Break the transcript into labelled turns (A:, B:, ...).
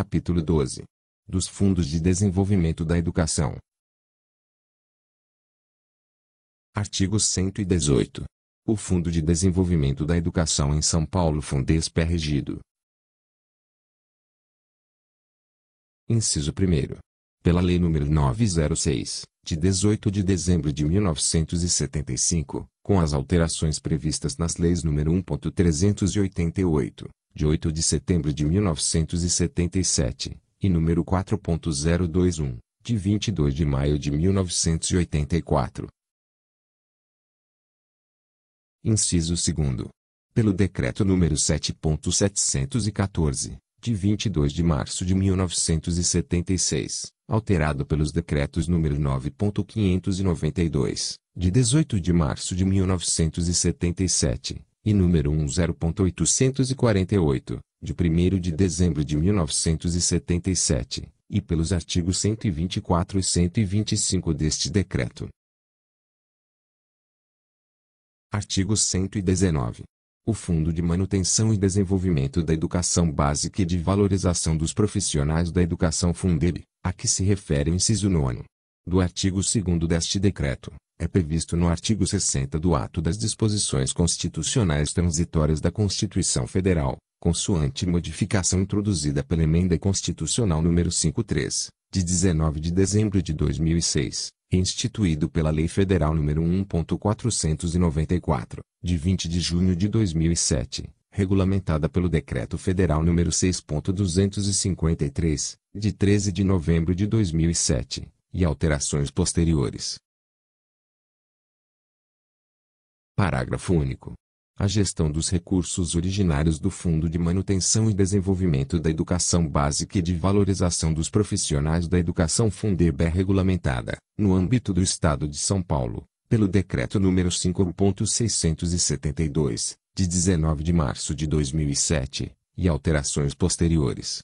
A: Capítulo 12 Dos Fundos de Desenvolvimento da Educação Artigo 118 O Fundo de Desenvolvimento da Educação em São Paulo Fundesp é regido Inciso 1 pela Lei nº 906, de 18 de dezembro de 1975, com as alterações previstas nas leis nº 1.388, de 8 de setembro de 1977, e número 4.021, de 22 de maio de 1984. Inciso 2. Pelo Decreto número 7.714, de 22 de março de 1976, alterado pelos decretos número 9.592, de 18 de março de 1977, e número 10.848, de 1 de dezembro de 1977, e pelos artigos 124 e 125 deste decreto. Artigo 119. O Fundo de Manutenção e Desenvolvimento da Educação Básica e de Valorização dos Profissionais da Educação Fundeb, a que se refere o inciso 9 do artigo 2 deste decreto, é previsto no artigo 60 do Ato das Disposições Constitucionais Transitórias da Constituição Federal, consoante modificação introduzida pela Emenda Constitucional número 53, de 19 de dezembro de 2006, instituído pela Lei Federal número 1.494, de 20 de junho de 2007, regulamentada pelo Decreto Federal número 6.253, de 13 de novembro de 2007, e alterações posteriores Parágrafo único. A gestão dos recursos originários do Fundo de Manutenção e Desenvolvimento da Educação Básica e de Valorização dos Profissionais da Educação Fundeb é regulamentada, no âmbito do Estado de São Paulo, pelo Decreto nº 5.672, de 19 de março de 2007, e alterações posteriores.